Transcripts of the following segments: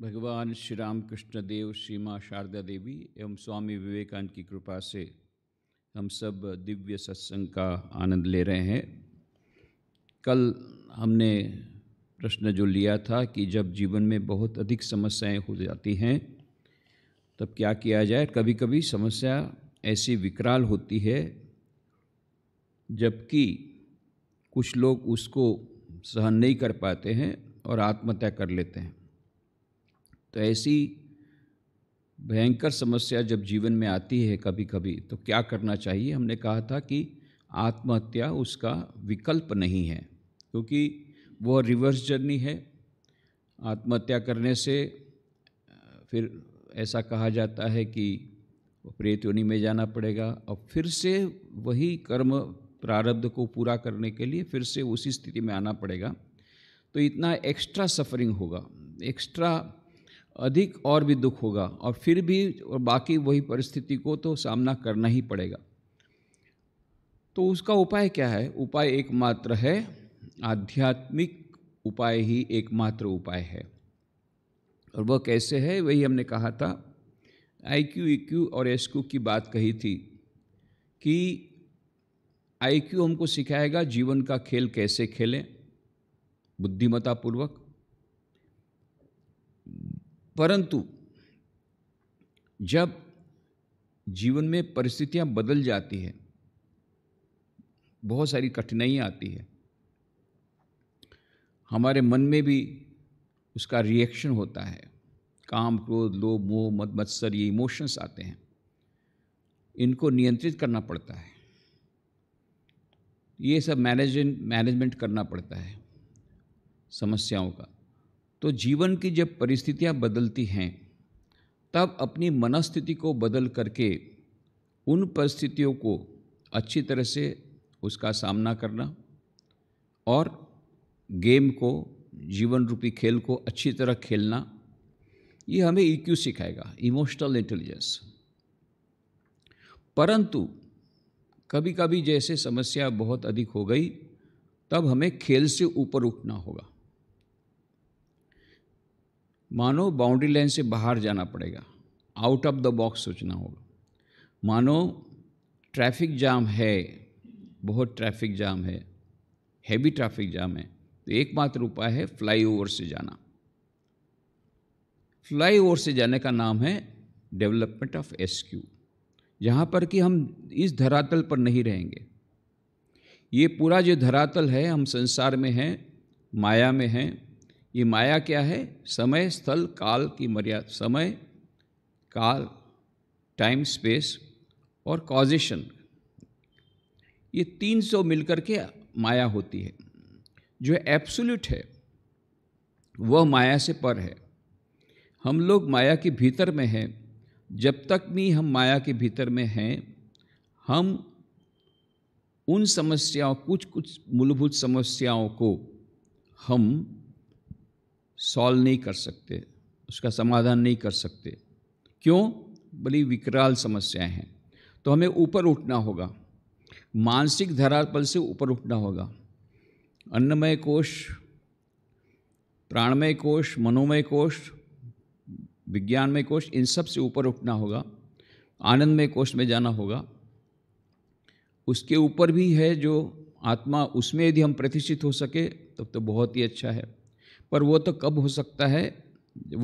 भगवान श्री राम कृष्ण देव श्री माँ शारदा देवी एवं स्वामी विवेकानंद की कृपा से हम सब दिव्य सत्संग का आनंद ले रहे हैं कल हमने प्रश्न जो लिया था कि जब जीवन में बहुत अधिक समस्याएं हो जाती हैं तब क्या किया जाए कभी कभी समस्या ऐसी विकराल होती है जबकि कुछ लोग उसको सहन नहीं कर पाते हैं और आत्महत्या कर लेते हैं तो ऐसी भयंकर समस्या जब जीवन में आती है कभी कभी तो क्या करना चाहिए हमने कहा था कि आत्महत्या उसका विकल्प नहीं है क्योंकि वह रिवर्स जर्नी है आत्महत्या करने से फिर ऐसा कहा जाता है कि प्रेत योनि में जाना पड़ेगा और फिर से वही कर्म प्रारब्ध को पूरा करने के लिए फिर से उसी स्थिति में आना पड़ेगा तो इतना एक्स्ट्रा सफरिंग होगा एक्स्ट्रा अधिक और भी दुख होगा और फिर भी और बाकी वही परिस्थिति को तो सामना करना ही पड़ेगा तो उसका उपाय क्या है उपाय एकमात्र है आध्यात्मिक उपाय ही एकमात्र उपाय है और वह कैसे है वही हमने कहा था आई क्यू ई क्यू और एस क्यू की बात कही थी कि आई क्यू हमको सिखाएगा जीवन का खेल कैसे खेलें बुद्धिमत्तापूर्वक परंतु जब जीवन में परिस्थितियां बदल जाती है बहुत सारी कठिनाइयाँ आती है हमारे मन में भी उसका रिएक्शन होता है काम क्रोध लोभ मोह मत मत्सर ये इमोशंस आते हैं इनको नियंत्रित करना पड़ता है ये सब मैनेजमेंट मैनेजमेंट करना पड़ता है समस्याओं का तो जीवन की जब परिस्थितियाँ बदलती हैं तब अपनी मनस्थिति को बदल करके उन परिस्थितियों को अच्छी तरह से उसका सामना करना और गेम को जीवन रूपी खेल को अच्छी तरह खेलना ये हमें ईक्यू e सिखाएगा इमोशनल इंटेलिजेंस परंतु कभी कभी जैसे समस्या बहुत अधिक हो गई तब हमें खेल से ऊपर उठना होगा मानो बाउंड्री लाइन से बाहर जाना पड़ेगा आउट ऑफ द बॉक्स सोचना होगा मानो ट्रैफिक जाम है बहुत ट्रैफिक जाम है हैवी ट्रैफिक जाम है तो एकमात्र उपाय है फ्लाईओवर से जाना फ्लाईओवर से जाने का नाम है डेवलपमेंट ऑफ एस क्यू जहाँ पर कि हम इस धरातल पर नहीं रहेंगे ये पूरा जो धरातल है हम संसार में हैं माया में हैं ये माया क्या है समय स्थल काल की मर्यादा समय काल टाइम स्पेस और कॉजेशन ये तीन सौ मिलकर के माया होती है जो एब्सोल्यूट है वह माया से पर है हम लोग माया के भीतर में हैं जब तक भी हम माया के भीतर में हैं हम उन समस्याओं कुछ कुछ मूलभूत समस्याओं को हम सॉल्व नहीं कर सकते उसका समाधान नहीं कर सकते क्यों बड़ी विकराल समस्याएं हैं तो हमें ऊपर उठना होगा मानसिक धरातल से ऊपर उठना होगा अन्नमय कोश प्राणमय कोश मनोमय कोश विज्ञानमय कोश इन सब से ऊपर उठना होगा आनंदमय कोश में जाना होगा उसके ऊपर भी है जो आत्मा उसमें यदि हम प्रतिष्ठित हो सके तब तो, तो बहुत ही अच्छा है पर वह तो कब हो सकता है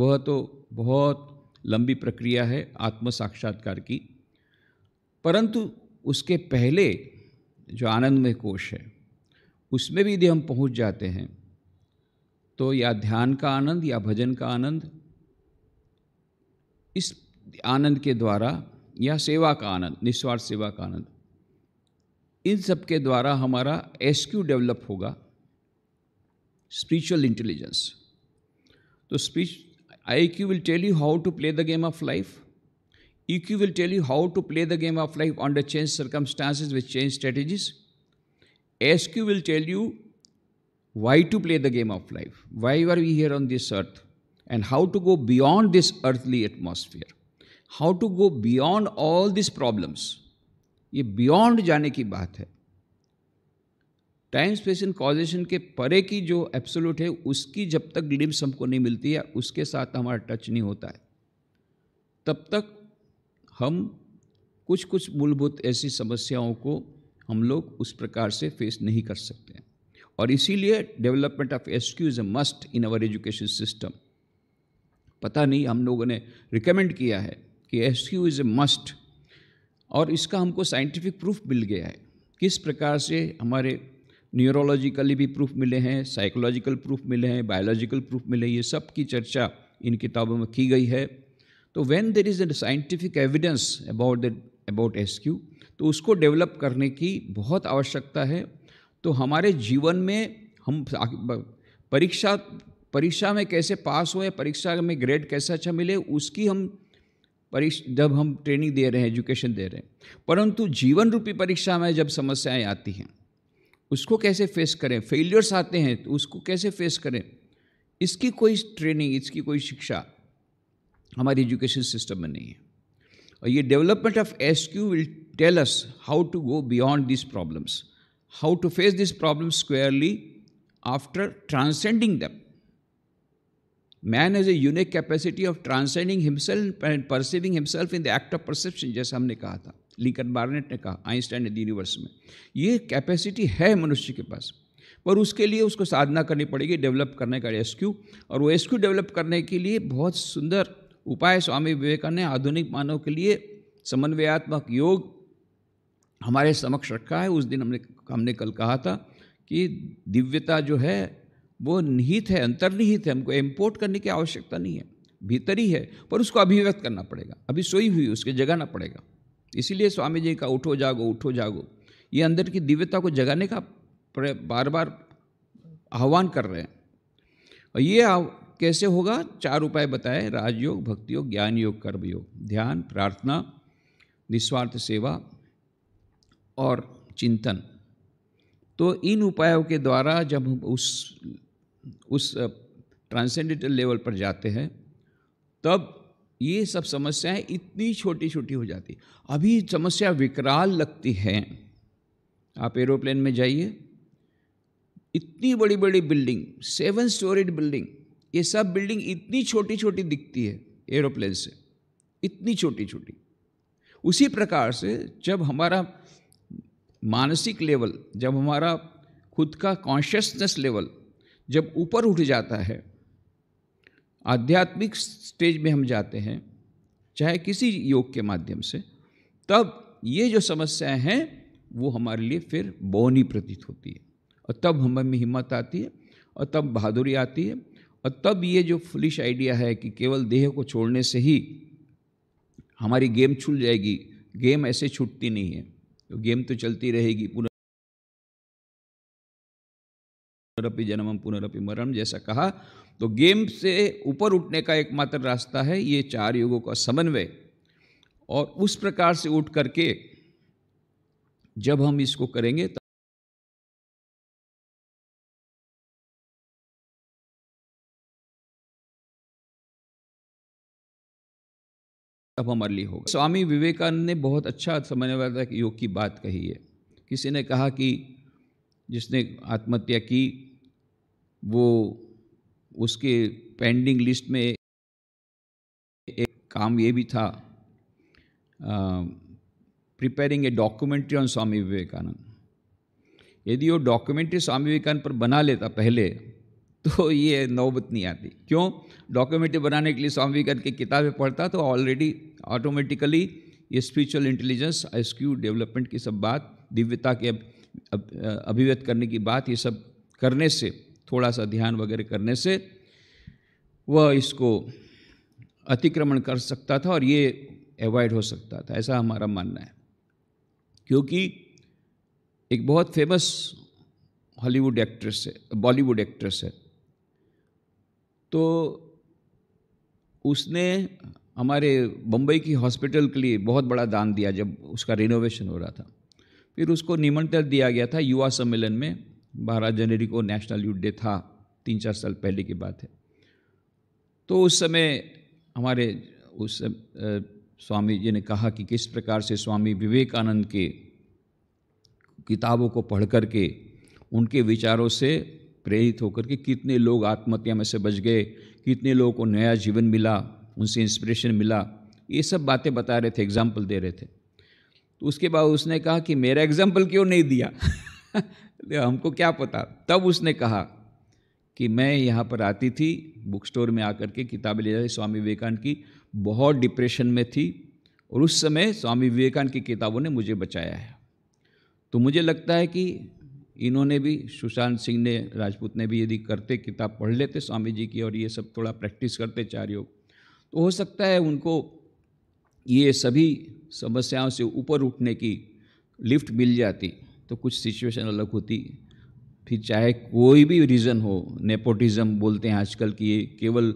वह तो बहुत लंबी प्रक्रिया है आत्म साक्षात्कार की परंतु उसके पहले जो आनंदमय कोश है उसमें भी यदि हम पहुंच जाते हैं तो या ध्यान का आनंद या भजन का आनंद इस आनंद के द्वारा या सेवा का आनंद निस्वार्थ सेवा का आनंद इन सब के द्वारा हमारा एस डेवलप होगा स्पिरिचुअल इंटेलिजेंस तो speech I Q will tell you how to play the game of life E Q will tell you how to play the game of life under change circumstances with change strategies S Q will tell you why to play the game of life why are we here on this earth and how to go beyond this earthly atmosphere how to go beyond all this problems ये beyond जाने की बात है time space and causation के परे की जो absolute है उसकी जब तक लिम्स हमको नहीं मिलती है उसके साथ हमारा टच नहीं होता है तब तक हम कुछ कुछ मूलभूत ऐसी समस्याओं को हम लोग उस प्रकार से फेस नहीं कर सकते हैं और इसीलिए development of S Q is must in our education system पता नहीं हम लोगों ने रिकमेंड किया है कि S Q is a must और इसका हमको साइंटिफिक प्रूफ मिल गया है किस प्रकार से हमारे न्यूरोलॉजिकली भी प्रूफ मिले हैं साइकोलॉजिकल प्रूफ मिले हैं बायोलॉजिकल प्रूफ मिले हैं ये सब की चर्चा इन किताबों में की गई है तो when there is a scientific evidence about the about S तो उसको डेवलप करने की बहुत आवश्यकता है तो हमारे जीवन में हम परीक्षा परीक्षा में कैसे पास हुए परीक्षा में ग्रेड कैसे अच्छा मिले उसकी हम परीक्ष जब हम ट्रेनिंग दे रहे हैं एजुकेशन दे रहे हैं परंतु जीवन रूपी परीक्षा में जब समस्याएं आती हैं उसको कैसे फेस करें फेलियर्स आते हैं तो उसको कैसे फेस करें इसकी कोई ट्रेनिंग इसकी कोई शिक्षा हमारे एजुकेशन सिस्टम में नहीं है और ये development of S Q will tell us how to go beyond this problems how to face this problem squarely after transcending them man as a unique capacity of transcending himself and perceiving himself in the act of perception जैसा हमने कहा था Lincoln Barnett ने कहा Einstein ने universe में ये capacity है मनुष्य के पास पर उसके लिए उसको साधना करनी पड़ेगी डेवलप करने का रेस्क्यू और वो रेस्क्यू डेवलप करने के लिए बहुत सुंदर उपाय स्वामी विवेकानंद ने आधुनिक मानव के लिए समन्वयात्मक योग हमारे समक्ष रखा है उस दिन हमने हमने कल कहा था कि दिव्यता जो है वो निहित है अंतर्निहित है हमको इम्पोर्ट करने की आवश्यकता नहीं है भीतर ही है पर उसको अभिव्यक्त करना पड़ेगा अभी सोई हुई उसके जगाना पड़ेगा इसीलिए स्वामी जी का उठो जागो उठो जागो ये अंदर की दिव्यता को जगाने का बार बार आह्वान कर रहे हैं और ये कैसे होगा चार उपाय बताए राजयोग भक्ति योग ज्ञान योग कर्म योग ध्यान प्रार्थना निस्वार्थ सेवा और चिंतन तो इन उपायों के द्वारा जब हम उस उस ट्रांसेंडेंटल लेवल पर जाते हैं तब ये सब समस्याएं इतनी छोटी छोटी हो जाती अभी समस्या विकराल लगती है आप एरोप्लेन में जाइए इतनी बड़ी बड़ी बिल्डिंग सेवन स्टोरीड बिल्डिंग ये सब बिल्डिंग इतनी छोटी छोटी दिखती है एरोप्लेन से इतनी छोटी छोटी उसी प्रकार से जब हमारा मानसिक लेवल जब हमारा खुद का कॉन्शियसनेस लेवल जब ऊपर उठ जाता है आध्यात्मिक स्टेज में हम जाते हैं चाहे किसी योग के माध्यम से तब ये जो समस्याएं हैं वो हमारे लिए फिर बौनी प्रतीत होती है और तब हमें हिम्मत आती है और तब बहादुरी आती है और तब ये जो फुलिश आइडिया है कि केवल देह को छोड़ने से ही हमारी गेम छूट जाएगी गेम ऐसे छूटती नहीं है तो गेम तो चलती रहेगी पुनः पुनरअपि जन्म पुनरअपि मरण जैसा कहा तो गेम से ऊपर उठने का एकमात्र रास्ता है ये चार युगों का समन्वय और उस प्रकार से उठ करके जब हम इसको करेंगे तो तब हम अर्ली होगा स्वामी विवेकानंद ने बहुत अच्छा समन्वय योग की बात कही है किसी ने कहा कि जिसने आत्महत्या की वो उसके पेंडिंग लिस्ट में एक काम ये भी था preparing a documentary on Swami Vivekananda यदि वो डॉक्यूमेंट्री स्वामी विवेकानंद पर बना लेता पहले तो ये नौबत नहीं आती क्यों डॉक्यूमेंट्री बनाने के लिए स्वामी विवेकानंद की किताबें पढ़ता तो ऑलरेडी ऑटोमेटिकली ये स्पिरिचुअल इंटेलिजेंस एस्क्यू डेवलपमेंट की सब बात दिव्यता के अभिव्यक्त करने की बात ये सब करने से थोड़ा सा ध्यान वगैरह करने से वह इसको अतिक्रमण कर सकता था और ये अवॉइड हो सकता था ऐसा हमारा मानना है क्योंकि एक बहुत फेमस हॉलीवुड एक्ट्रेस है बॉलीवुड एक्ट्रेस है तो उसने हमारे बम्बई की हॉस्पिटल के लिए बहुत बड़ा दान दिया जब उसका रिनोवेशन हो रहा था फिर उसको निमंत्रण दिया गया था युवा सम्मेलन में बारह जनवरी को नेशनल यूथ डे था तीन चार साल पहले की बात है तो उस समय हमारे उस स्वामी जी ने कहा कि किस प्रकार से स्वामी विवेकानंद के किताबों को पढ़ कर के उनके विचारों से प्रेरित होकर के कितने लोग आत्महत्या में से बच गए कितने लोगों को नया जीवन मिला उनसे इंस्पिरेशन मिला ये सब बातें बता रहे थे एग्जाम्पल दे रहे थे तो उसके बाद उसने कहा कि मेरा एग्जाम्पल क्यों नहीं दिया तो हमको क्या पता तब उसने कहा कि मैं यहाँ पर आती थी बुक स्टोर में आकर के किताबें ले जाती स्वामी विवेकानंद की बहुत डिप्रेशन में थी और उस समय स्वामी विवेकानंद की किताबों ने मुझे बचाया है तो मुझे लगता है कि इन्होंने भी सुशांत सिंह ने राजपूत ने भी यदि करते किताब पढ़ लेते स्वामी जी की और ये सब थोड़ा प्रैक्टिस करते चार योग तो हो सकता है उनको ये सभी समस्याओं से ऊपर उठने की लिफ्ट मिल जाती तो कुछ सिचुएशन अलग होती फिर चाहे कोई भी रीज़न हो नेपोटिज़म बोलते हैं आजकल की ये केवल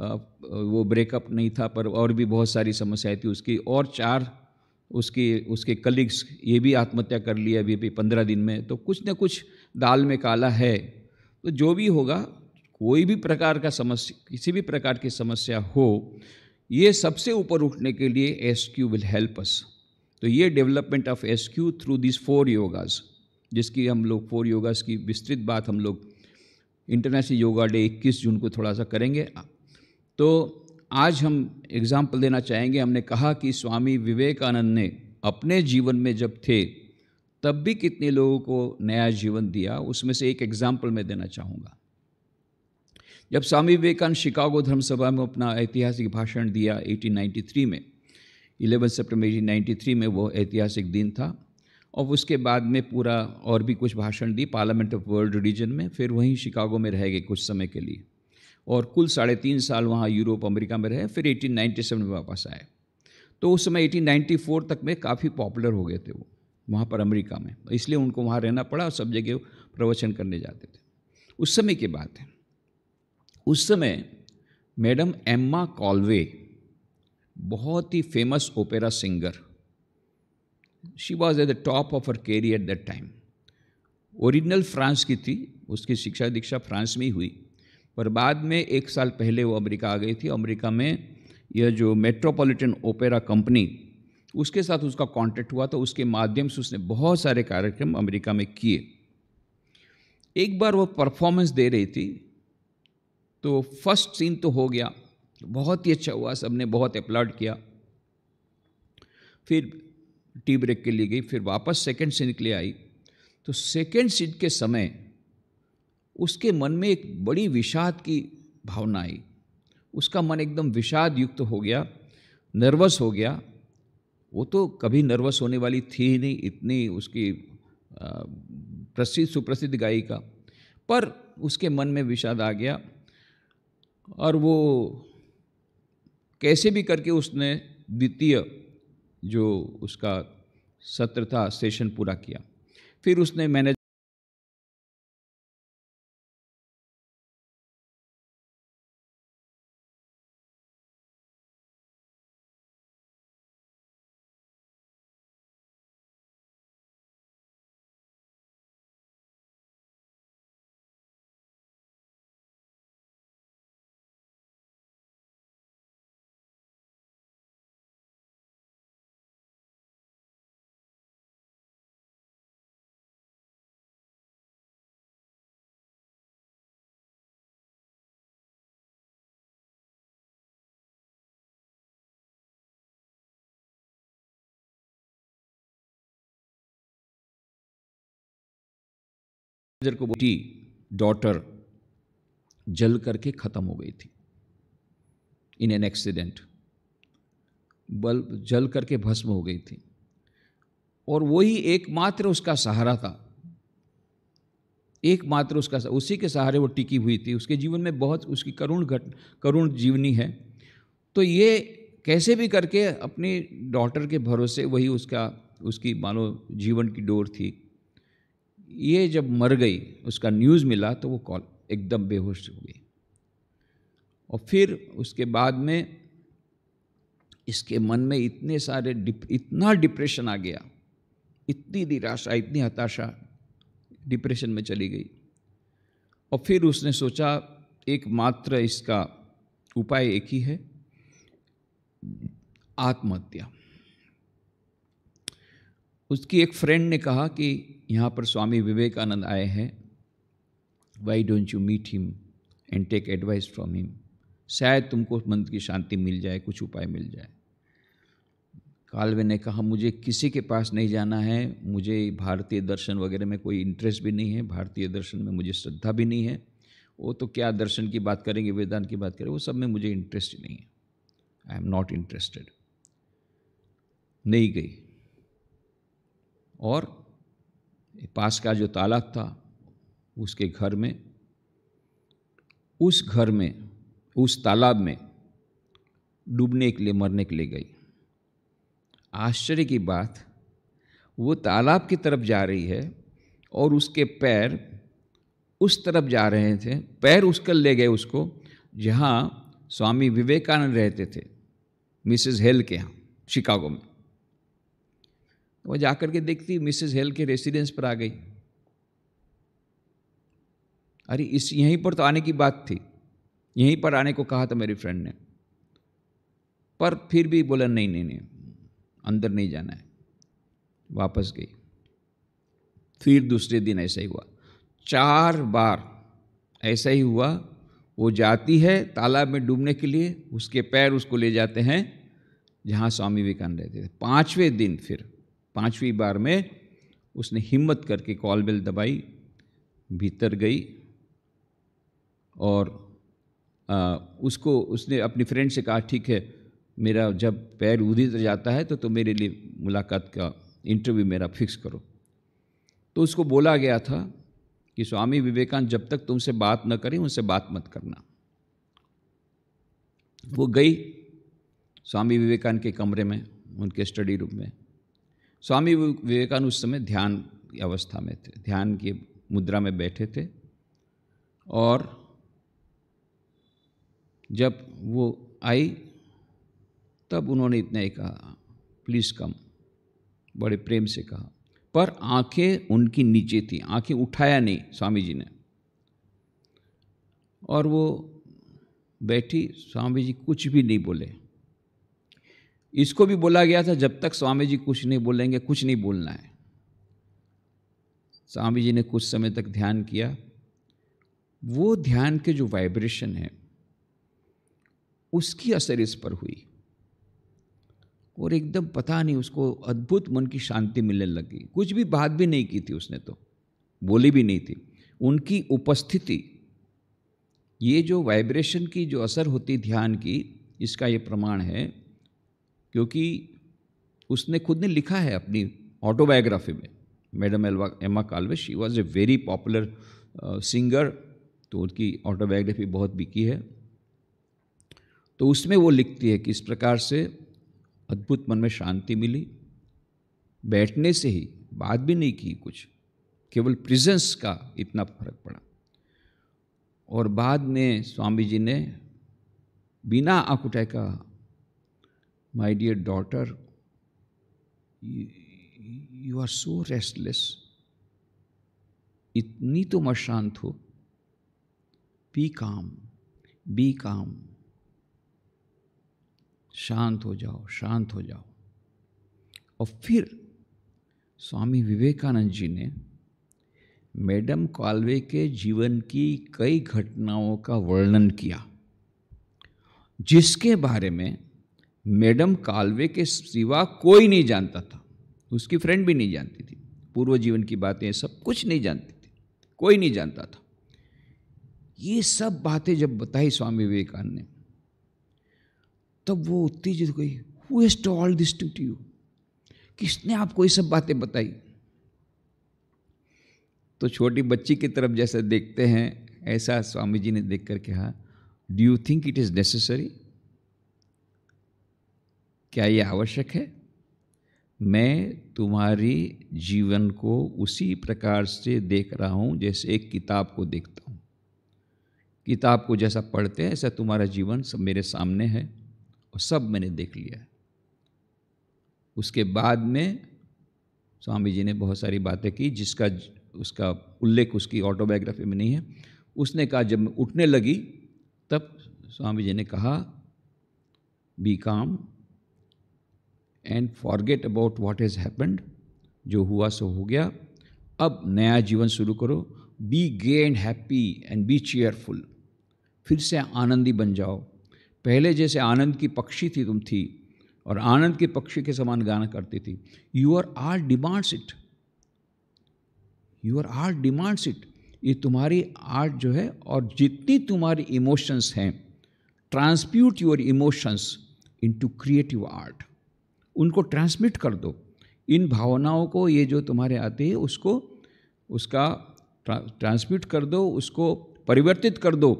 वो ब्रेकअप नहीं था पर और भी बहुत सारी समस्याएं थी उसकी और चार उसके उसके कलीग्स ये भी आत्महत्या कर लिया अभी अभी पंद्रह दिन में तो कुछ ना कुछ दाल में काला है तो जो भी होगा कोई भी प्रकार का समस्या किसी भी प्रकार की समस्या हो ये सबसे ऊपर उठने के लिए S Q will help us तो ये development of S Q through this four yogas जिसकी हम लोग फोर योगाज़ की विस्तृत बात हम लोग इंटरनेशनल योगा डे 21 जून को थोड़ा सा करेंगे तो आज हम एग्ज़ाम्पल देना चाहेंगे हमने कहा कि स्वामी विवेकानंद ने अपने जीवन में जब थे तब भी कितने लोगों को नया जीवन दिया उसमें से एक एग्ज़ाम्पल मैं देना चाहूँगा जब स्वामी विवेकानंद शिकागो धर्म सभा में अपना ऐतिहासिक भाषण दिया 1893 में 11 सितंबर 1893 में वो ऐतिहासिक दिन था और उसके बाद में पूरा और भी कुछ भाषण the Parliament of World Religion में फिर वहीं शिकागो में रह गए कुछ समय के लिए और कुल साढ़े तीन साल वहाँ यूरोप अमेरिका में रहे फिर 1897 में वापस आए तो उस समय 1894 तक में काफ़ी पॉपुलर हो गए थे वो वहाँ पर अमेरिका में इसलिए उनको वहाँ रहना पड़ा और सब जगह प्रवचन करने जाते थे उस समय की बात है उस समय मैडम एम्मा कॉलवे बहुत ही famous opera singer she was at the top of her at that time original France की थी उसकी शिक्षा दीक्षा फ्रांस में ही हुई पर बाद में एक साल पहले वो अमेरिका आ गई थी अमेरिका में यह जो मेट्रोपॉलिटन ओपेरा कंपनी उसके साथ उसका कांटेक्ट हुआ तो उसके माध्यम से उसने बहुत सारे कार्यक्रम अमेरिका में किए एक बार वो परफॉर्मेंस दे रही थी तो फर्स्ट सीन तो हो गया बहुत ही अच्छा हुआ सबने बहुत अप्लाउड किया फिर टी ब्रेक के लिए गई फिर वापस सेकेंड सीन के लिए आई तो सेकेंड सीन के समय उसके मन में एक बड़ी विषाद की भावना आई उसका मन एकदम विषाद युक्त हो गया नर्वस हो गया वो तो कभी नर्वस होने वाली थी ही नहीं इतनी उसकी प्रसिद्ध सुप्रसिद्ध गायिका पर उसके मन में विषाद आ गया और वो कैसे भी करके उसने द्वितीय जो उसका सत्र था सेशन पूरा किया फिर उसने मैनेज मेजर को बोटी डॉटर जल करके ख़त्म हो गई थी इन एन एक्सीडेंट बल जल करके भस्म हो गई थी और वही एकमात्र उसका सहारा था एकमात्र उसका उसी के सहारे वो टिकी हुई थी उसके जीवन में बहुत उसकी करुण घट करुण जीवनी है तो ये कैसे भी करके अपनी डॉटर के भरोसे वही उसका उसकी मानो जीवन की डोर थी ये जब मर गई उसका न्यूज़ मिला तो वो कॉल एकदम बेहोश हो गई और फिर उसके बाद में इसके मन में इतने सारे डिप, इतना डिप्रेशन आ गया इतनी निराशा इतनी हताशा डिप्रेशन में चली गई और फिर उसने सोचा एकमात्र इसका उपाय एक ही है आत्महत्या उसकी एक फ्रेंड ने कहा कि यहाँ पर स्वामी विवेकानंद आए हैं why don't you meet him and take advice from him शायद तुमको मन की शांति मिल जाए कुछ उपाय मिल जाए कालवे ने कहा मुझे किसी के पास नहीं जाना है मुझे भारतीय दर्शन वगैरह में कोई इंटरेस्ट भी नहीं है भारतीय दर्शन में मुझे श्रद्धा भी नहीं है वो तो क्या दर्शन की बात करेंगे वेदांत की बात करेंगे वो सब में मुझे इंटरेस्ट ही नहीं है आई एम नॉट इंटरेस्टेड नहीं गई और पास का जो तालाब था उसके घर में उस घर में उस तालाब में डूबने के लिए मरने के लिए गई आश्चर्य की बात वो तालाब की तरफ जा रही है और उसके पैर उस तरफ जा रहे थे पैर उसकर ले गए उसको जहाँ स्वामी विवेकानंद रहते थे मिसेस हेल के यहाँ शिकागो में वो जाकर के देखती मिसेस हेल के रेसिडेंस पर आ गई अरे इस यहीं पर तो आने की बात थी यहीं पर आने को कहा था मेरी फ्रेंड ने पर फिर भी बोला नहीं नहीं नहीं अंदर नहीं जाना है वापस गई फिर दूसरे दिन ऐसा ही हुआ चार बार ऐसा ही हुआ वो जाती है तालाब में डूबने के लिए उसके पैर उसको ले जाते हैं जहाँ स्वामी विवेकानंद रहते थे पाँचवें दिन फिर पांचवी बार में उसने हिम्मत करके कॉल बेल दबाई भीतर गई और आ, उसको उसने अपनी फ्रेंड से कहा ठीक है मेरा जब पैर उधर जाता है तो तुम तो मेरे लिए मुलाकात का इंटरव्यू मेरा फिक्स करो तो उसको बोला गया था कि स्वामी विवेकानंद जब तक तुमसे बात न करें उनसे बात मत करना वो गई स्वामी विवेकानंद के कमरे में उनके स्टडी रूम में स्वामी विवेकानंद उस समय ध्यान की अवस्था में थे ध्यान की मुद्रा में बैठे थे और जब वो आई तब उन्होंने इतना ही कहा प्लीज़ कम बड़े प्रेम से कहा पर आंखें उनकी नीचे थी आंखें उठाया नहीं स्वामी जी ने और वो बैठी स्वामी जी कुछ भी नहीं बोले इसको भी बोला गया था जब तक स्वामी जी कुछ नहीं बोलेंगे कुछ नहीं बोलना है स्वामी जी ने कुछ समय तक ध्यान किया वो ध्यान के जो वाइब्रेशन है उसकी असर इस पर हुई और एकदम पता नहीं उसको अद्भुत मन की शांति मिलने लगी कुछ भी बात भी नहीं की थी उसने तो बोली भी नहीं थी उनकी उपस्थिति ये जो वाइब्रेशन की जो असर होती ध्यान की इसका ये प्रमाण है क्योंकि उसने खुद ने लिखा है अपनी ऑटोबायोग्राफी में madam Elva Emma Calve she was a very popular singer तो उनकी ऑटोबायोग्राफी बहुत बिकी है तो उसमें वो लिखती है कि इस प्रकार से अद्भुत मन में शांति मिली बैठने से ही बात भी नहीं की कुछ केवल प्रिजेंस का इतना फर्क पड़ा और बाद में स्वामी जी ने बिना आँख उठाए My dear daughter, you, you are so restless. इतनी तुम अशांत हो बी काम बी काम शांत हो जाओ शांत हो जाओ और फिर स्वामी विवेकानंद जी ने मैडम कॉलवे के जीवन की कई घटनाओं का वर्णन किया जिसके बारे में मैडम कालवे के सिवा कोई नहीं जानता था उसकी फ्रेंड भी नहीं जानती थी पूर्व जीवन की बातें सब कुछ नहीं जानती थी कोई नहीं जानता था ये सब बातें जब बताई स्वामी विवेकानंद ने तब वो उत्तेजित गई हु दिस टू यू किसने आपको ये सब बातें बताई तो छोटी बच्ची की तरफ जैसा देखते हैं ऐसा स्वामी जी ने देख कर कहा do you think it is necessary क्या ये आवश्यक है मैं तुम्हारी जीवन को उसी प्रकार से देख रहा हूँ जैसे एक किताब को देखता हूँ किताब को जैसा पढ़ते हैं ऐसा तुम्हारा जीवन सब मेरे सामने है और सब मैंने देख लिया है उसके बाद में स्वामी जी ने बहुत सारी बातें की जिसका उसका उल्लेख उसकी ऑटोबायोग्राफी में नहीं है उसने कहा जब मैं उठने लगी तब स्वामी जी ने कहा be calm and forget about what has happened जो हुआ सो हो गया अब नया जीवन शुरू करो be gay and happy and be cheerful फिर से आनंदी बन जाओ पहले जैसे आनंद की पक्षी थी तुम थी और आनंद के पक्षी के समान गाना करती थी you are all demands it you are all demands it ये तुम्हारी आर्ट जो है और जितनी तुम्हारी इमोशंस हैं transmute your emotions into creative art उनको ट्रांसमिट कर दो इन भावनाओं को ये जो तुम्हारे आते हैं उसको उसका ट्रांसमिट कर दो उसको परिवर्तित कर दो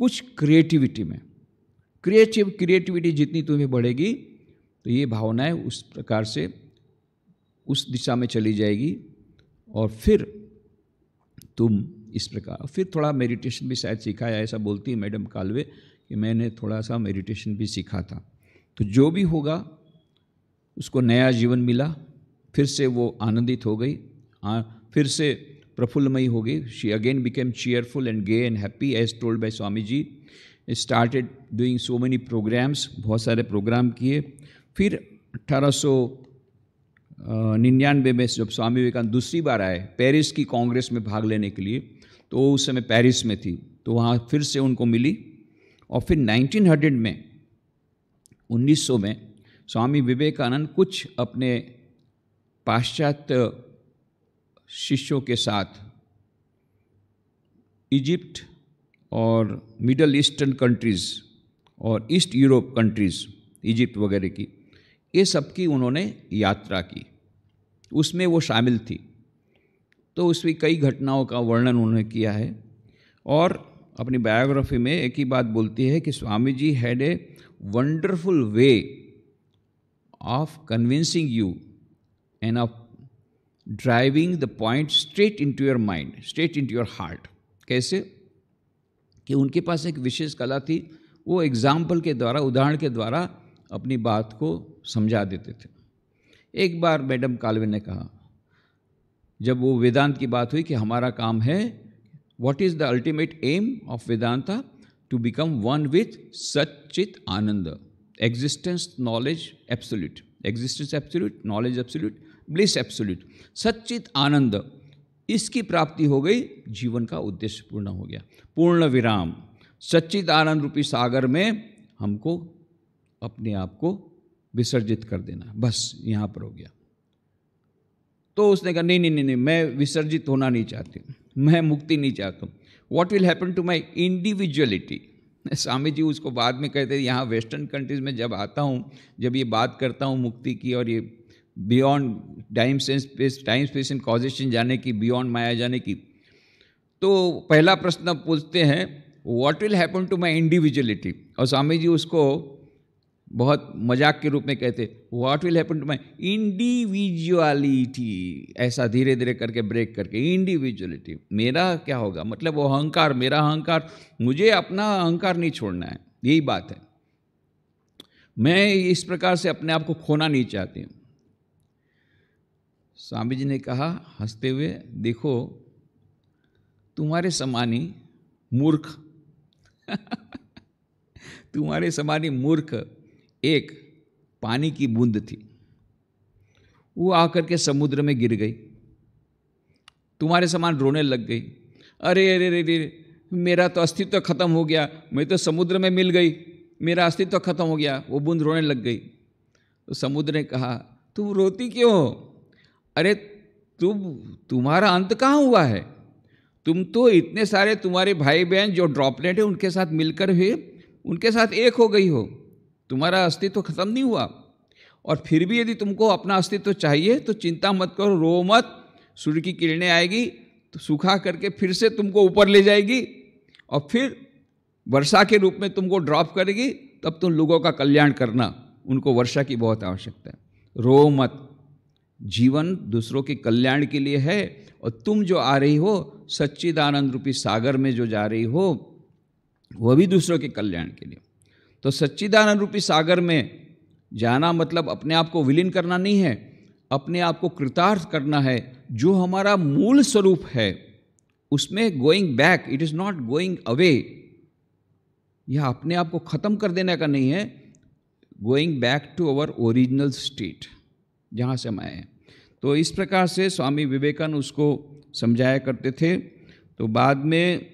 कुछ क्रिएटिविटी में क्रिएटिव क्रिएटिविटी जितनी तुम्हें बढ़ेगी तो ये भावनाएं उस प्रकार से उस दिशा में चली जाएगी और फिर तुम इस प्रकार फिर थोड़ा मेडिटेशन भी शायद सीखा है ऐसा बोलती है मैडम कालवे कि मैंने थोड़ा सा मेडिटेशन भी सीखा था तो जो भी होगा उसको नया जीवन मिला फिर से वो आनंदित हो गई आ, फिर से प्रफुल्लमयी हो गई she again became cheerful and gay and happy as told by Swami ji started doing so many programs बहुत सारे प्रोग्राम किए फिर अट्ठारह निन्यानवे में जब स्वामी विवेकानंद दूसरी बार आए पेरिस की कांग्रेस में भाग लेने के लिए तो उस समय पेरिस में थी तो वहाँ फिर से उनको मिली और फिर 1900 में 1900 में स्वामी विवेकानंद कुछ अपने पाश्चात्य शिष्यों के साथ इजिप्ट और मिडल ईस्टर्न कंट्रीज़ और ईस्ट यूरोप कंट्रीज़ इजिप्ट वगैरह की ये सब की उन्होंने यात्रा की उसमें वो शामिल थी तो उसमें कई घटनाओं का वर्णन उन्होंने किया है और अपनी बायोग्राफी में एक ही बात बोलती है कि Swami ji had a wonderful way of convincing you and of driving the point straight into your mind straight into your heart कैसे कि उनके पास एक विशेष कला थी वो एग्जाम्पल के द्वारा उदाहरण के द्वारा अपनी बात को समझा देते थे एक बार मैडम कालवे ने कहा जब वो वेदांत की बात हुई कि हमारा काम है what is the ultimate aim of Vedanta to become one with sachit ananda existence knowledge absolute existence absolute knowledge absolute bliss absolute sachchit ananda इसकी प्राप्ति हो गई जीवन का उद्देश्य पूर्ण हो गया पूर्ण विराम सच्चित आनंद रूपी सागर में हमको अपने आप को विसर्जित कर देना बस यहाँ पर हो गया तो उसने कहा नहीं नहीं नहीं नहीं मैं विसर्जित होना नहीं चाहती मैं मुक्ति नहीं चाहता what will happen to my individuality Swami ji उसको बाद में कहते यहाँ वेस्टर्न कंट्रीज़ में जब आता हूँ जब ये बात करता हूँ मुक्ति की और ये beyond time space time space and causation जाने की बियॉन्ड माया जाने की तो पहला प्रश्न पूछते हैं what will happen to my individuality और स्वामी जी उसको बहुत मजाक के रूप में कहते what will happen to my individuality ऐसा धीरे धीरे करके ब्रेक करके इंडिविजुअलिटी मेरा क्या होगा मतलब वो अहंकार मेरा अहंकार मुझे अपना अहंकार नहीं छोड़ना है यही बात है मैं इस प्रकार से अपने आप को खोना नहीं चाहती हूँ स्वामी जी ने कहा हंसते हुए देखो तुम्हारे समानी मूर्ख तुम्हारे समानी मूर्ख एक पानी की बूंद थी वो आकर के समुद्र में गिर गई तुम्हारे समान रोने लग गई अरे अरे अरे अरे मेरा तो अस्तित्व तो खत्म हो गया मैं तो समुद्र में मिल गई मेरा अस्तित्व तो खत्म हो गया वो बूंद रोने लग गई तो समुद्र ने कहा तुम रोती क्यों अरे तुम तुम्हारा अंत कहाँ हुआ है तुम तो इतने सारे तुम्हारे भाई बहन जो ड्रॉपलेट है उनके साथ मिलकर हुए उनके साथ एक हो गई हो तुम्हारा अस्तित्व खत्म नहीं हुआ और फिर भी यदि तुमको अपना अस्तित्व चाहिए तो चिंता मत करो रो मत सूर्य की किरणें आएगी तो सूखा करके फिर से तुमको ऊपर ले जाएगी और फिर वर्षा के रूप में तुमको ड्रॉप करेगी तब तुम लोगों का कल्याण करना उनको वर्षा की बहुत आवश्यकता है रो मत जीवन दूसरों के कल्याण के लिए है और तुम जो आ रही हो सच्चिदानंद रूपी सागर में जो जा रही हो वह भी दूसरों के कल्याण के लिए तो सच्चिदानंद रूपी सागर में जाना मतलब अपने आप को विलीन करना नहीं है अपने आप को कृतार्थ करना है जो हमारा मूल स्वरूप है उसमें going back it is not going away यह अपने आप को ख़त्म कर देने का नहीं है going back to our original state जहाँ से हम आए हैं तो इस प्रकार से स्वामी विवेकानंद उसको समझाया करते थे तो बाद में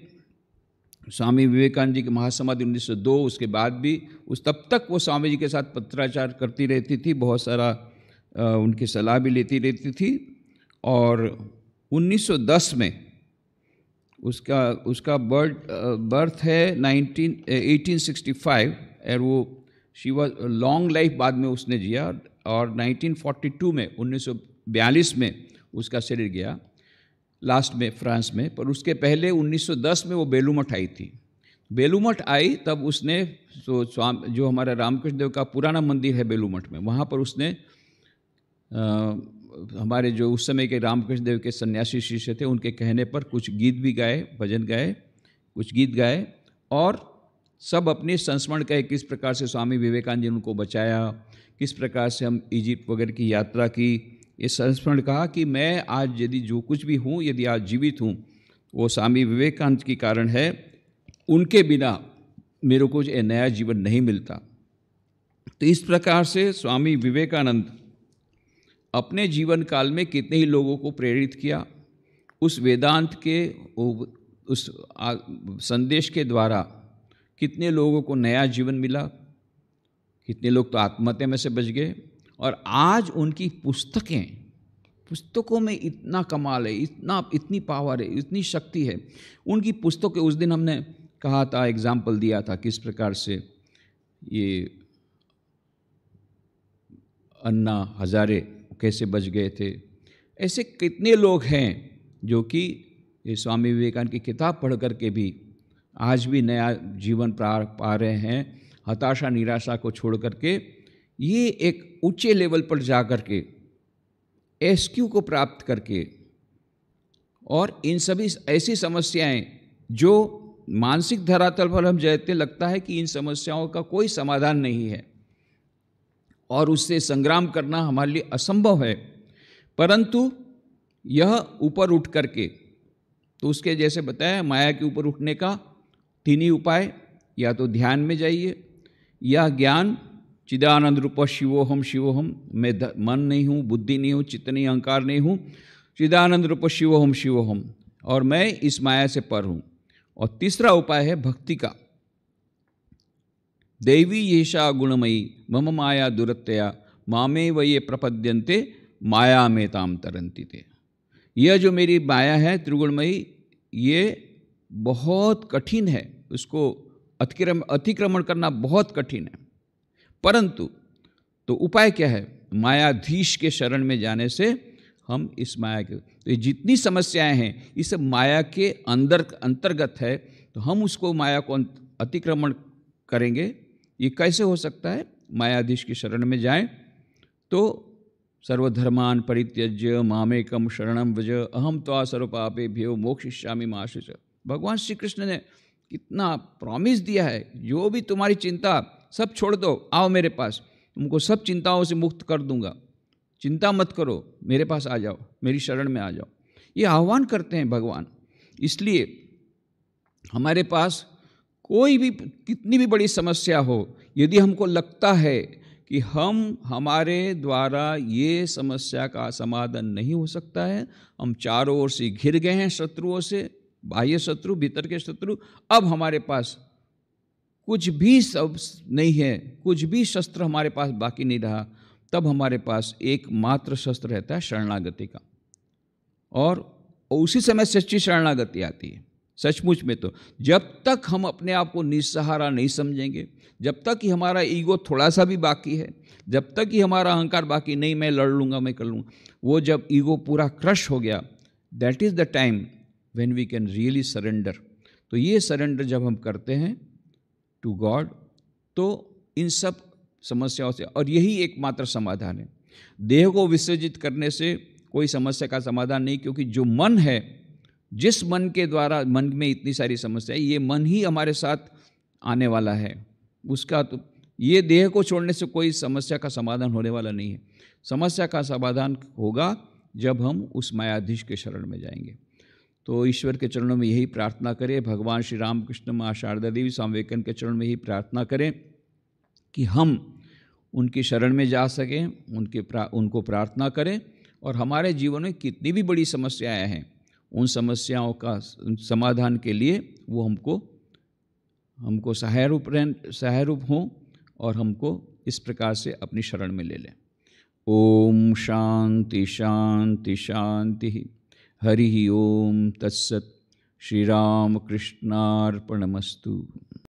स्वामी विवेकानंद जी की महासमाधि 1902 उसके बाद भी उस तब तक वो स्वामी जी के साथ पत्राचार करती रहती थी बहुत सारा उनकी सलाह भी लेती रहती थी और 1910 में उसका उसका बर्थ बर्थ है 19 1865 और वो शी वॉज लॉन्ग लाइफ बाद में उसने जिया और 1942 में 1942 में उसका शरीर गया लास्ट में फ्रांस में पर उसके पहले 1910 में वो बेलूमठ आई थी बेलूमठ आई तब उसने जो स्वाम जो हमारा रामकृष्ण देव का पुराना मंदिर है बेलूमठ में वहाँ पर उसने आ, हमारे जो उस समय के रामकृष्ण देव के सन्यासी शिष्य थे उनके कहने पर कुछ गीत भी गाए भजन गाए कुछ गीत गाए और सब अपने संस्मरण का किस प्रकार से स्वामी विवेकानंद जी उनको बचाया किस प्रकार से हम इजिप्ट वगैरह की यात्रा की इस संस्मरण कहा कि मैं आज यदि जो कुछ भी हूँ यदि आज जीवित हूँ वो स्वामी विवेकानंद के कारण है उनके बिना मेरे को नया जीवन नहीं मिलता तो इस प्रकार से स्वामी विवेकानंद अपने जीवन काल में कितने ही लोगों को प्रेरित किया उस वेदांत के उस संदेश के द्वारा कितने लोगों को नया जीवन मिला कितने लोग तो आत्महत्या में से बच गए और आज उनकी पुस्तकें पुस्तकों में इतना कमाल है इतना इतनी पावर है इतनी शक्ति है उनकी पुस्तकें उस दिन हमने कहा था एग्जाम्पल दिया था किस प्रकार से ये अन्ना हज़ारे कैसे बच गए थे ऐसे कितने लोग हैं जो कि ये स्वामी विवेकानंद की किताब पढ़ कर के भी आज भी नया जीवन पा पा रहे हैं हताशा निराशा को छोड़ करके ये एक ऊंचे लेवल पर जा कर के एस को प्राप्त करके और इन सभी ऐसी समस्याएं जो मानसिक धरातल पर हम जैसे लगता है कि इन समस्याओं का कोई समाधान नहीं है और उससे संग्राम करना हमारे लिए असंभव है परंतु यह ऊपर उठ करके तो उसके जैसे बताया माया के ऊपर उठने का तीन ही उपाय या तो ध्यान में जाइए या ज्ञान चिदानंद रूप शिवोहम शिवोहम मैं मन नहीं हूँ बुद्धि नहीं हूँ चित्त नहीं अहंकार नहीं हूँ चिदानंद रूप शिवोहम शिवोहम और मैं इस माया से पर हूँ और तीसरा उपाय है भक्ति का देवी येषा गुणमयी मम माया दुरतया मामे व ये प्रपद्यंते माया में ताम तरंती थे यह जो मेरी माया है त्रिगुणमयी ये बहुत कठिन है उसको अतिक्रम अतिक्रमण करना बहुत कठिन है परंतु तो उपाय क्या है मायाधीश के शरण में जाने से हम इस माया के तो ये जितनी समस्याएं हैं ये सब माया के अंदर अंतर्गत है तो हम उसको माया को अं-, अतिक्रमण करेंगे ये कैसे हो सकता है मायाधीश की शरण में जाएं तो सर्वधर्मान परित्यज्य मामेकम शरणम व्रज अहम सर्व सर्वपापे भ्यो मोक्षिष्यामी माशिष भगवान श्री कृष्ण ने कितना प्रॉमिस दिया है जो भी तुम्हारी चिंता सब छोड़ दो आओ मेरे पास तुमको सब चिंताओं से मुक्त कर दूंगा चिंता मत करो मेरे पास आ जाओ मेरी शरण में आ जाओ ये आह्वान करते हैं भगवान इसलिए हमारे पास कोई भी कितनी भी बड़ी समस्या हो यदि हमको लगता है कि हम हमारे द्वारा ये समस्या का समाधान नहीं हो सकता है हम चारों ओर से घिर गए हैं शत्रुओं से बाह्य शत्रु भीतर के शत्रु अब हमारे पास कुछ भी सब नहीं है कुछ भी शस्त्र हमारे पास बाकी नहीं रहा तब हमारे पास एकमात्र शस्त्र रहता है शरणागति का और उसी समय सच्ची शरणागति आती है सचमुच में तो जब तक हम अपने आप को निस्सहारा नहीं समझेंगे जब तक कि हमारा ईगो थोड़ा सा भी बाकी है जब तक कि हमारा अहंकार बाकी नहीं मैं लड़ लूँगा मैं कर लूँगा वो जब ईगो पूरा क्रश हो गया that is the time when we can really surrender तो ये सरेंडर जब हम करते हैं टू गॉड तो इन सब समस्याओं से और यही एकमात्र समाधान है देह को विसर्जित करने से कोई समस्या का समाधान नहीं क्योंकि जो मन है जिस मन के द्वारा मन में इतनी सारी समस्या है ये मन ही हमारे साथ आने वाला है उसका तो ये देह को छोड़ने से कोई समस्या का समाधान होने वाला नहीं है समस्या का समाधान होगा जब हम उस मायाधीश के शरण में जाएंगे तो ईश्वर के चरणों में यही प्रार्थना करें भगवान श्री रामकृष्ण माँ शारदा देवी स्वामी के चरण में यही प्रार्थना करें कि हम उनकी शरण में जा सकें उनके प्रा, उनको प्रार्थना करें और हमारे जीवन में कितनी भी बड़ी समस्याएं हैं उन समस्याओं का समाधान के लिए वो हमको हमको रूप रह रूप हों और हमको इस प्रकार से अपनी शरण में ले लें ओम शांति शांति शांति हरिः ओं तत्सत् श्रीरामकृष्णार्पणमस्तु